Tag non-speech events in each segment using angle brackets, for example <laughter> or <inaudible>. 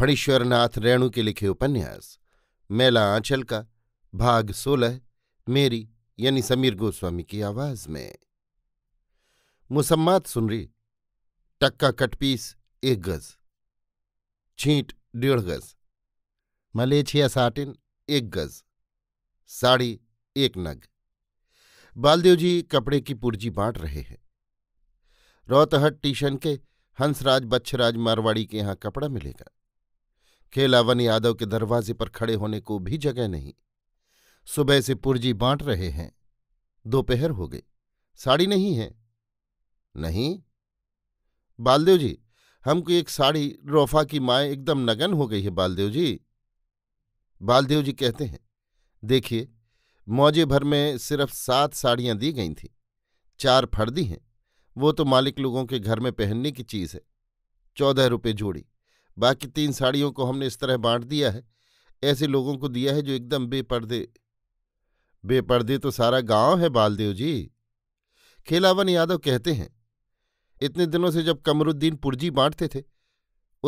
फणीश्वरनाथ रेणु के लिखे उपन्यास मेला आंचल का भाग सोलह मेरी यानी समीर गोस्वामी की आवाज में मुसम्मात सुन रही टक्का कटपीस एक गज छींट डेढ़ गज मलेछिया साटिन एक गज साड़ी एक नग बालदेव जी कपड़े की पुर्जी बांट रहे हैं रोतहट टीशन के हंसराज बच्छराज मारवाड़ी के यहाँ कपड़ा मिलेगा खेलावन यादव के दरवाजे पर खड़े होने को भी जगह नहीं सुबह से पुर्जी बांट रहे हैं दोपहर हो गई साड़ी नहीं है नहीं बालदेव जी हमको एक साड़ी रोफा की माए एकदम नगन हो गई है बालदेव जी बालदेव जी कहते हैं देखिए मौजे भर में सिर्फ सात साड़ियां दी गई थीं चार फर्दी हैं वो तो मालिक लोगों के घर में पहनने की चीज़ है चौदह रुपये जोड़ी बाकी तीन साड़ियों को हमने इस तरह बांट दिया है ऐसे लोगों को दिया है जो एकदम बेपर्दे बेपर्दे तो सारा गांव है बालदेव जी खेलावन यादव कहते हैं इतने दिनों से जब कमरुद्दीन पुर्जी बांटते थे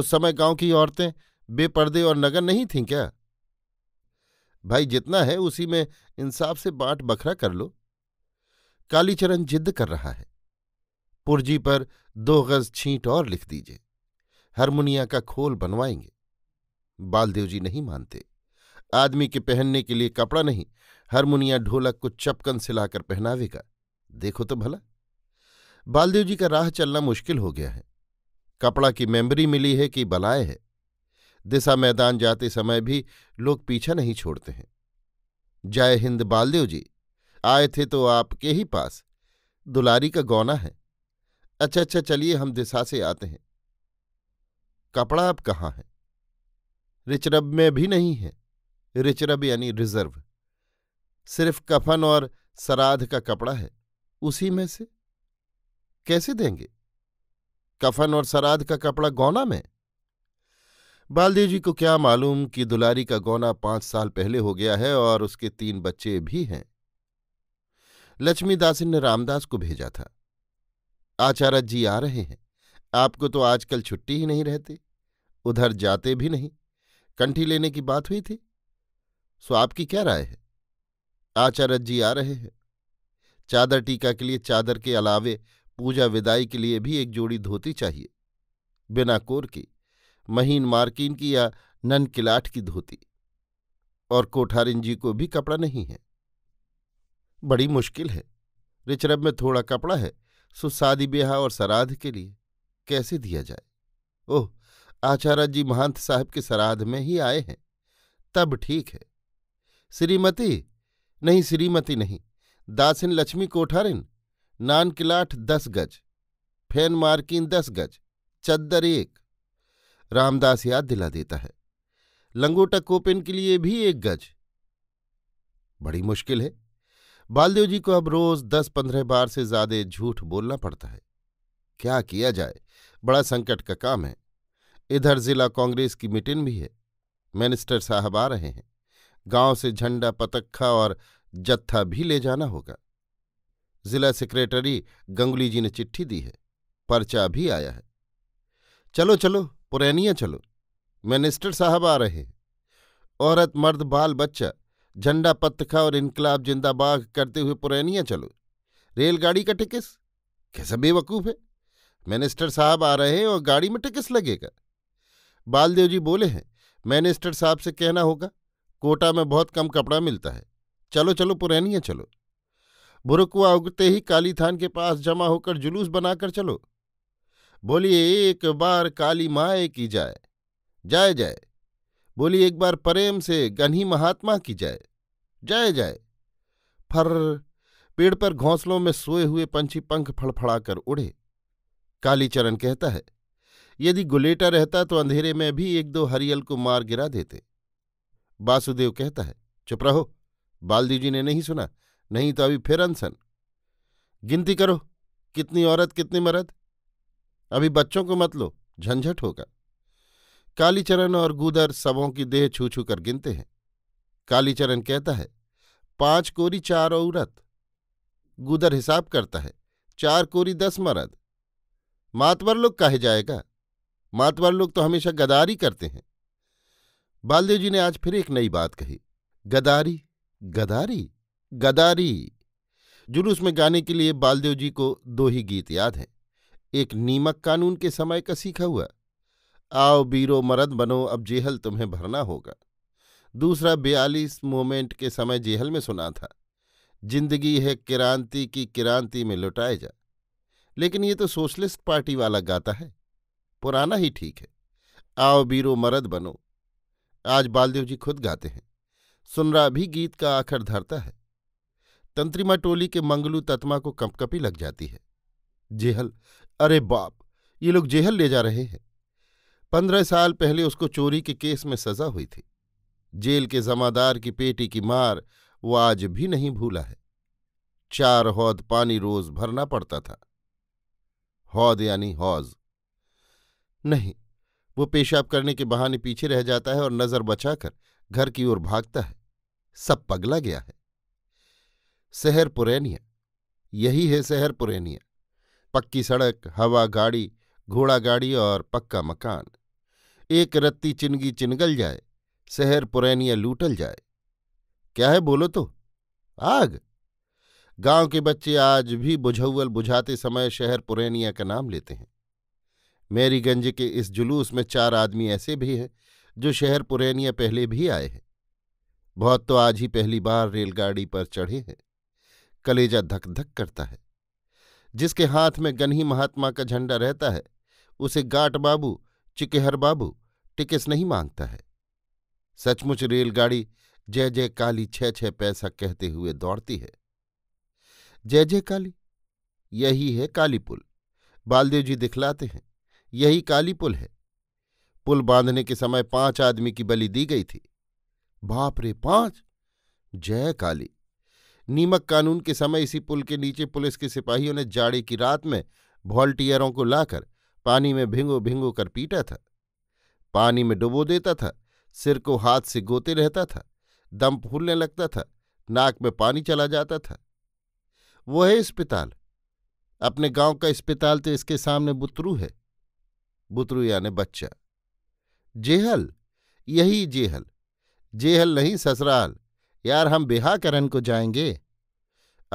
उस समय गांव की औरतें बेपर्दे और नगन नहीं थीं क्या भाई जितना है उसी में इंसाफ से बांट बखरा कर लो कालीचरण जिद्द कर रहा है पुर्जी पर दो गज छींट और लिख दीजिए हरमुनिया का खोल बनवाएंगे बालदेव जी नहीं मानते आदमी के पहनने के लिए कपड़ा नहीं हरमुनिया ढोलक को चपकन सिलाकर पहनावेगा देखो तो भला बालदेव जी का राह चलना मुश्किल हो गया है कपड़ा की मेमरी मिली है कि बलाय है दिशा मैदान जाते समय भी लोग पीछा नहीं छोड़ते हैं जय हिंद बालदेव जी आए थे तो आपके ही पास दुलारी का गौना है अच्छा अच्छा चलिए हम दिशा से आते हैं कपड़ा अब कहाँ है रिचरब में भी नहीं है रिचरब यानी रिजर्व सिर्फ कफन और सराध का कपड़ा है उसी में से कैसे देंगे कफन और सराध का कपड़ा गौना में बालदेव जी को क्या मालूम कि दुलारी का गौना पांच साल पहले हो गया है और उसके तीन बच्चे भी हैं लक्ष्मीदासन ने रामदास को भेजा था आचार्य जी आ रहे हैं आपको तो आजकल छुट्टी ही नहीं रहती उधर जाते भी नहीं कंठी लेने की बात हुई थी सो आपकी क्या राय है आचार्य जी आ रहे हैं चादर टीका के लिए चादर के अलावे पूजा विदाई के लिए भी एक जोड़ी धोती चाहिए बिना कोर की महीन मार्किन की या नन किलाट की धोती और कोठारिन जी को भी कपड़ा नहीं है बड़ी मुश्किल है रिचरब में थोड़ा कपड़ा है सो शादी ब्याह और सराध के लिए कैसे दिया जाए ओह आचार्य जी महंत साहब के श्राद्ध में ही आए हैं तब ठीक है श्रीमती नहीं श्रीमती नहीं दासिन लक्ष्मी कोठारिन नान किलाट दस गज फैन मार्किन दस गज चद्दर एक रामदास याद दिला देता है लंगोटा कोपिन के लिए भी एक गज बड़ी मुश्किल है बालदेव जी को अब रोज दस पंद्रह बार से ज्यादा झूठ बोलना पड़ता है क्या किया जाए बड़ा संकट का काम है इधर जिला कांग्रेस की मीटिंग भी है मिनिस्टर साहब आ रहे हैं गांव से झंडा पतखा और जत्था भी ले जाना होगा जिला सेक्रेटरी गंगुली जी ने चिट्ठी दी है पर्चा भी आया है चलो चलो पुरैनिया चलो मिनिस्टर साहब आ रहे हैं औरत मर्द बाल बच्चा झंडा पत्थखा और इनकलाब जिंदाबाग करते हुए पुरैनिया चलो रेलगाड़ी का टिकस कैसा बेवकूफ़ है मिनिस्टर साहब आ रहे हैं और गाड़ी में टिकस लगेगा बालदेव जी बोले हैं मैनेस्टर साहब से कहना होगा कोटा में बहुत कम कपड़ा मिलता है चलो चलो पुरैनिया चलो भुरकुआ उगते ही काली थान के पास जमा होकर जुलूस बनाकर चलो बोलिए एक बार काली माए की जाए जाए जाए बोलिए एक बार प्रेम से गन्ही महात्मा की जाए जाए जाए फर पेड़ पर घोंसलों में सोए हुए पंछी पंख फड़फड़ाकर उड़े कालीचरण कहता है यदि गुलेटा रहता तो अंधेरे में भी एक दो हरियल को मार गिरा देते वासुदेव कहता है चुप रहो बाल्दी जी ने नहीं सुना नहीं तो अभी फिर अनसन गिनती करो कितनी औरत कितनी मर्द अभी बच्चों को मत लो झंझट होगा कालीचरण और गूदर सबों की देह छू छू कर गिनते हैं कालीचरण कहता है पांच कोरी चार औरत गूदर हिसाब करता है चार कोरी दस मरद मातवर लोग कहे जाएगा मातवर लोग तो हमेशा गदारी करते हैं बालदेव जी ने आज फिर एक नई बात कही गदारी गदारी गदारी जुलूस में गाने के लिए बालदेव जी को दो ही गीत याद हैं एक नीमक कानून के समय का सीखा हुआ आओ बीरो मरद बनो अब जेहल तुम्हें भरना होगा दूसरा बयालीस मोमेंट के समय जेहल में सुना था जिंदगी है किरांति की किरांति में लुटाए जा लेकिन ये तो सोशलिस्ट पार्टी वाला गाता है पुराना ही ठीक है आओ बीरो मरद बनो आज बालदेव जी खुद गाते हैं सुनरा भी गीत का आखर धरता है तंत्रिमा टोली के मंगलू तत्मा को कंपकपी लग जाती है जेहल अरे बाप ये लोग जेहल ले जा रहे हैं पंद्रह साल पहले उसको चोरी के केस में सजा हुई थी जेल के जमादार की पेटी की मार वो आज भी नहीं भूला है चार हौद पानी रोज भरना पड़ता था हौद यानी हौज नहीं वो पेशाब करने के बहाने पीछे रह जाता है और नजर बचाकर घर की ओर भागता है सब पगला गया है शहर पुरैनिया यही है शहर पुरैनिया पक्की सड़क हवा गाड़ी घोड़ा गाड़ी और पक्का मकान एक रत्ती चिनगी चिनगल जाए शहर पुरैनिया लूटल जाए क्या है बोलो तो आग गांव के बच्चे आज भी बुझौल बुझाते समय शहर पुरैनिया का नाम लेते हैं मैरीगंज के इस जुलूस में चार आदमी ऐसे भी हैं जो शहर पुरैनिया पहले भी आए हैं बहुत तो आज ही पहली बार रेलगाड़ी पर चढ़े हैं कलेजा धक धक करता है जिसके हाथ में गन्ही महात्मा का झंडा रहता है उसे गाट बाबू चिकेहर बाबू टिकस नहीं मांगता है सचमुच रेलगाड़ी जय जय काली छ छ पैसा कहते हुए दौड़ती है जय जय काली यही है काली पुल बालदेव जी दिखलाते हैं यही काली पुल है पुल बांधने के समय पांच आदमी की बलि दी गई थी बाप रे पांच जय काली नीमक कानून के समय इसी पुल के नीचे पुलिस के सिपाहियों ने जाड़े की रात में वॉल्टियरों को लाकर पानी में भिंगो भिंगो कर पीटा था पानी में डुबो देता था सिर को हाथ से गोते रहता था दम फूलने लगता था नाक में पानी चला जाता था वो है अस्पताल अपने गांव का अस्पताल तो इसके सामने बुतरू है बुतरू यानी बच्चा जेहल यही जेहल जेहल नहीं ससुराल यार हम बेहा करन को जाएंगे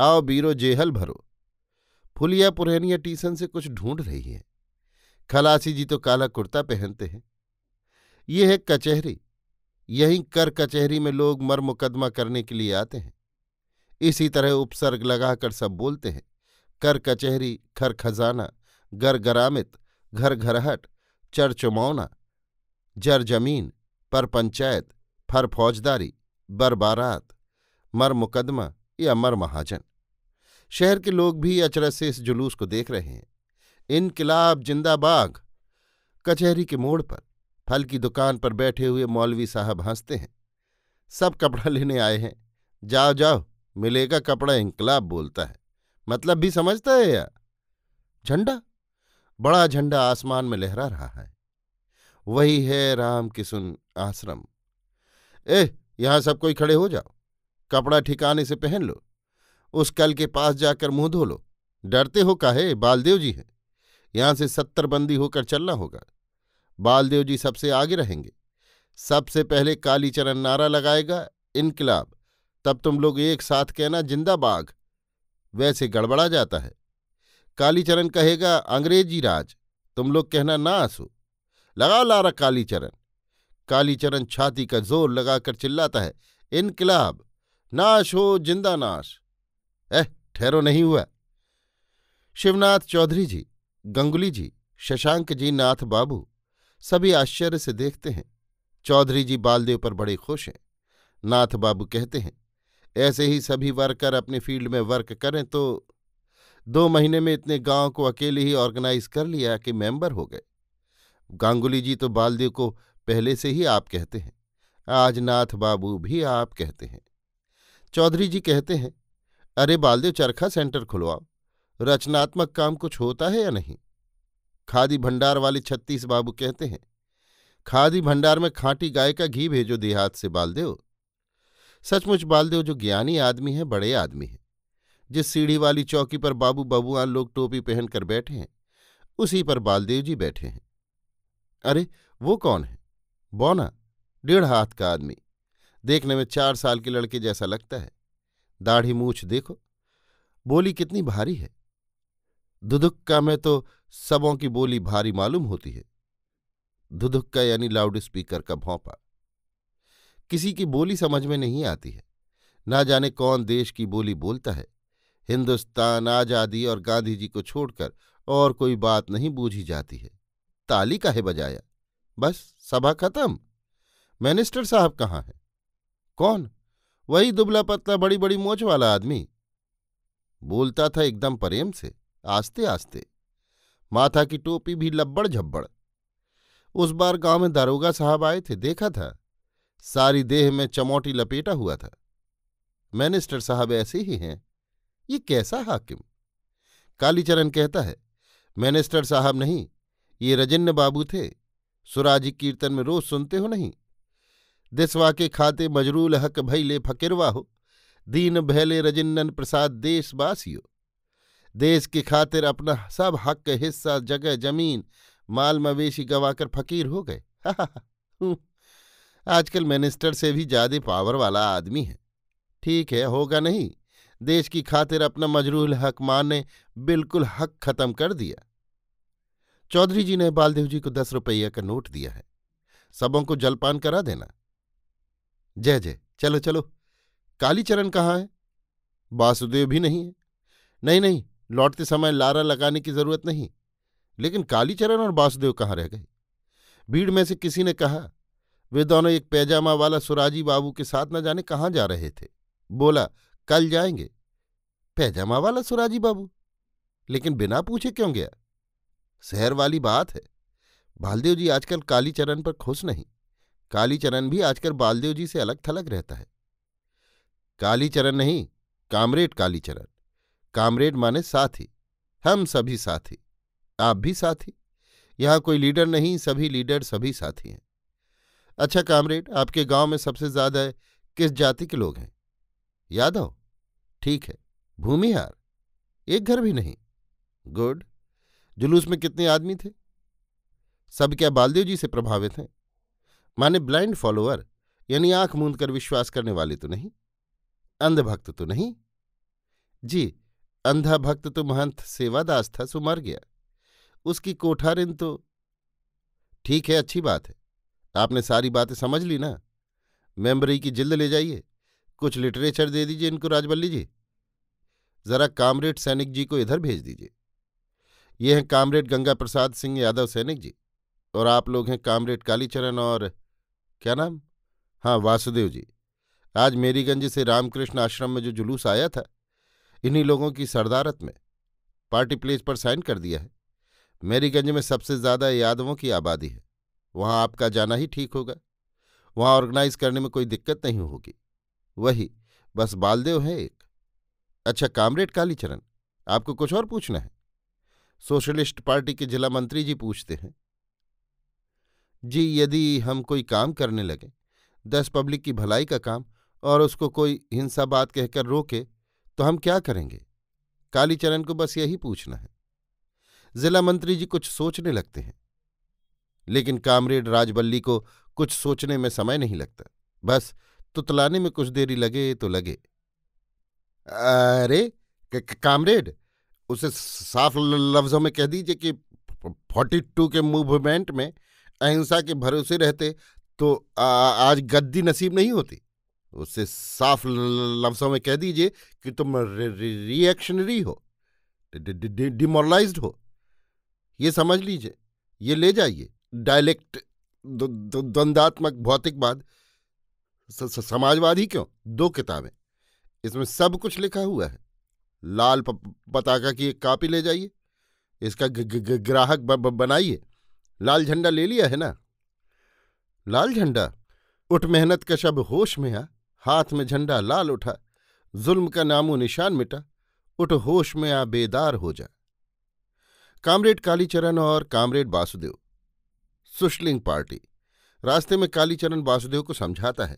आओ बीरो जेहल भरो फुलिया पुरहनिया टीसन से कुछ ढूंढ रही है खलासी जी तो काला कुर्ता पहनते हैं ये है कचहरी यहीं कर कचहरी में लोग मर मुकदमा करने के लिए आते हैं इसी तरह उपसर्ग लगाकर सब बोलते हैं कर कचहरी खर खजाना गर गरामित घर घरहट चरचुमौना जर जमीन पर पंचायत फर फौजदारी बरबारात मर मुकदमा या मर महाजन शहर के लोग भी अचरज से इस जुलूस को देख रहे हैं इनकलाब जिंदाबाग कचहरी के मोड़ पर फल की दुकान पर बैठे हुए मौलवी साहब हंसते हैं सब कपड़ा लेने आए हैं जाओ जाओ मिलेगा कपड़ा इनकलाब बोलता है मतलब भी समझता है या झंडा बड़ा झंडा आसमान में लहरा रहा है वही है राम किसुन आश्रम एह यहां सब कोई खड़े हो जाओ कपड़ा ठिकाने से पहन लो उस कल के पास जाकर मुंह धो लो डरते हो काहे बालदेव जी हैं यहां से सत्तर बंदी होकर चलना होगा बालदेव जी सबसे आगे रहेंगे सबसे पहले कालीचरण नारा लगाएगा इनकलाब तब तुम लोग एक साथ कहना जिंदा बाघ वैसे गड़बड़ा जाता है कालीचरण कहेगा अंग्रेजी राज तुम लोग कहना ना आंसू लगाओ लारा कालीचरण कालीचरण छाती का जोर लगाकर चिल्लाता है इनकलाब नाश हो जिंदा नाश एह ठहरो नहीं हुआ शिवनाथ चौधरी जी गंगुली जी शशांक जी नाथ बाबू सभी आश्चर्य से देखते हैं चौधरी जी बालदेव पर बड़े खुश हैं नाथ बाबू कहते हैं ऐसे ही सभी वर्कर अपने फील्ड में वर्क करें तो दो महीने में इतने गांव को अकेले ही ऑर्गेनाइज कर लिया कि मेंबर हो गए गांगुली जी तो बालदेव को पहले से ही आप कहते हैं आज नाथ बाबू भी आप कहते हैं चौधरी जी कहते हैं अरे बालदेव चरखा सेंटर खुलवाओ रचनात्मक काम कुछ होता है या नहीं खादी भंडार वाले छत्तीस बाबू कहते हैं खादी भंडार में खांटी गाय का घी भेजो देहात से बालदेव सचमुच बालदेव जो ज्ञानी आदमी है बड़े आदमी है जिस सीढ़ी वाली चौकी पर बाबू बबुआन लोग टोपी पहनकर बैठे हैं उसी पर बालदेव जी बैठे हैं अरे वो कौन है बौना डेढ़ हाथ का आदमी देखने में चार साल के लड़के जैसा लगता है दाढ़ी मूछ देखो बोली कितनी भारी है दुदुक्का में तो सबों की बोली भारी मालूम होती है दुदुक्का यानी लाउड स्पीकर का भौंपा किसी की बोली समझ में नहीं आती है ना जाने कौन देश की बोली बोलता है हिंदुस्तान आजादी और गांधी जी को छोड़कर और कोई बात नहीं बूझी जाती है ताली काहे बजाया बस सभा खत्म मिनिस्टर साहब कहाँ हैं कौन वही दुबला पतला बड़ी बड़ी मोच वाला आदमी बोलता था एकदम प्रेम से आस्ते आस्ते माथा की टोपी भी लब्बड़ झब्बड़ उस बार गांव में दारोगा साहब आए थे देखा था सारी देह में चमोटी लपेटा हुआ था मिनिस्टर साहब ऐसे ही हैं ये कैसा हाकिम कालीचरण कहता है मैनिस्टर साहब नहीं ये रजन्य बाबू थे सुराजी कीर्तन में रोज सुनते हो नहीं दिसवा के खाते मजरूल हक भैले फकीरवा हो दीन भैले रजिन्नन प्रसाद देशवासियो देश की खातिर अपना सब हक हिस्सा जगह जमीन माल मवेशी गवाकर फकीर हो गए <laughs> हम्म, आजकल मिनिस्टर से भी ज्यादा पावर वाला आदमी है ठीक है होगा नहीं देश की खातिर अपना मजरूल हक मां ने बिल्कुल हक खत्म कर दिया चौधरी जी ने बालदेव जी को दस रुपया का नोट दिया है सबों को जलपान करा देना जय जय चलो चलो कालीचरण कहाँ है वासुदेव भी नहीं है नहीं नहीं लौटते समय लारा लगाने की जरूरत नहीं लेकिन कालीचरण और वासुदेव कहाँ रह गए भीड़ में से किसी ने कहा वे दोनों एक पैजामा वाला सुराजी बाबू के साथ न जाने कहाँ जा रहे थे बोला कल जाएंगे पैजामा वाला सुराजी बाबू लेकिन बिना पूछे क्यों गया शहर वाली बात है बालदेव जी आजकल कालीचरण पर खुश नहीं कालीचरण भी आजकल बालदेव जी से अलग थलग रहता है कालीचरण नहीं कामरेड कालीचरण कामरेड माने साथी हम सभी साथी आप भी साथी यहां कोई लीडर नहीं सभी लीडर सभी साथी हैं अच्छा कामरेड आपके गांव में सबसे ज्यादा किस जाति के लोग हैं यादव ठीक है भूमिहार एक घर भी नहीं गुड जुलूस में कितने आदमी थे सब क्या बालदेव जी से प्रभावित हैं माने ब्लाइंड फॉलोअर यानी आंख मूंद कर विश्वास करने वाले तो नहीं अंधभक्त तो नहीं जी अंधा भक्त तो महंत सेवादास था सो मर गया उसकी कोठारिन तो ठीक है अच्छी बात है आपने सारी बातें समझ ली ना मेम्बरी की जिल्द ले जाइए कुछ लिटरेचर दे दीजिए इनको राजबल्ली जी जरा कामरेड सैनिक जी को इधर भेज दीजिए ये हैं कामरेड गंगा प्रसाद सिंह यादव सैनिक जी और आप लोग हैं कामरेड कालीचरण और क्या नाम हाँ वासुदेव जी आज मेरीगंज से रामकृष्ण आश्रम में जो जुलूस आया था इन्हीं लोगों की सरदारत में पार्टी प्लेस पर साइन कर दिया है मेरीगंज में सबसे ज़्यादा यादवों की आबादी है वहाँ आपका जाना ही ठीक होगा वहाँ ऑर्गेनाइज करने में कोई दिक्कत नहीं होगी वही बस बालदेव है एक अच्छा कामरेड कालीचरण आपको कुछ और पूछना है सोशलिस्ट पार्टी के जिला मंत्री जी पूछते हैं जी यदि हम कोई काम करने लगे दस पब्लिक की भलाई का काम और उसको कोई हिंसा बात कहकर रोके तो हम क्या करेंगे कालीचरण को बस यही पूछना है जिला मंत्री जी कुछ सोचने लगते हैं लेकिन कामरेड राजबल्ली को कुछ सोचने में समय नहीं लगता बस तलाने में कुछ देरी लगे तो लगे अरे कामरेड उसे साफ लफ्जों में कह दीजिए कि फोर्टी टू के मूवमेंट में अहिंसा के भरोसे रहते तो आ, आज गद्दी नसीब नहीं होती उसे साफ लफ्जों में कह दीजिए कि तुम रिएक्शनरी हो डिमोरलाइज हो ये समझ लीजिए ये ले जाइए डायलेक्ट द्वंदात्मक भौतिकवाद समाजवाद ही क्यों दो किताबें इसमें सब कुछ लिखा हुआ है लाल पताका की एक कापी ले जाइए इसका ग्राहक बनाइए लाल झंडा ले लिया है ना लाल झंडा उठ मेहनत का शब होश में आ हाथ में झंडा लाल उठा जुल्म का नामो निशान मिटा उठ होश में आ बेदार हो जा कामरेड कालीचरण और कामरेड वासुदेव सुशलिंग पार्टी रास्ते में कालीचरण वासुदेव को समझाता है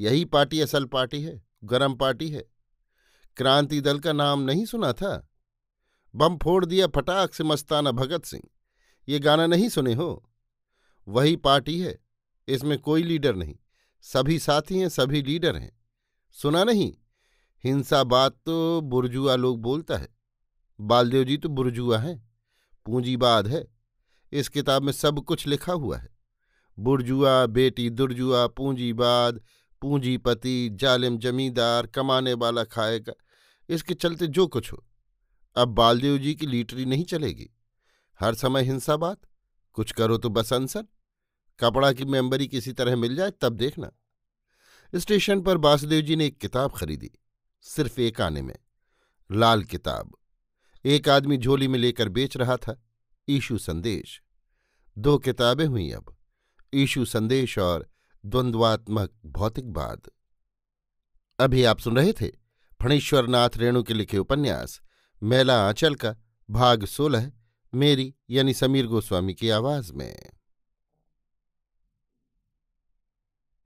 यही पार्टी असल पार्टी है गरम पार्टी है क्रांति दल का नाम नहीं सुना था बम फोड़ दिया फटाक से मस्ताना भगत सिंह ये गाना नहीं सुने हो वही पार्टी है इसमें कोई लीडर नहीं सभी साथी हैं सभी लीडर हैं सुना नहीं हिंसा बात तो बुरजुआ लोग बोलता है बालदेव जी तो बुरजुआ हैं पूंजीवाद है इस किताब में सब कुछ लिखा हुआ है बुरजुआ बेटी दुर्जुआ पूंजीवाद पूंजीपति जालिम जमींदार कमाने वाला खाएगा इसके चलते जो कुछ हो अब बालदेव जी की लीटरी नहीं चलेगी हर समय हिंसा बात कुछ करो तो बस अनसन कपड़ा की मेम्बरी किसी तरह मिल जाए तब देखना स्टेशन पर वासुदेव जी ने एक किताब खरीदी सिर्फ एक आने में लाल किताब एक आदमी झोली में लेकर बेच रहा था ईशु संदेश दो किताबें हुई अब ईशु संदेश और द्वंद्वात्मक भौतिकवाद अभी आप सुन रहे थे फणीश्वरनाथ रेणु के लिखे उपन्यास मेला आंचल का भाग सोलह मेरी यानी समीर गोस्वामी की आवाज में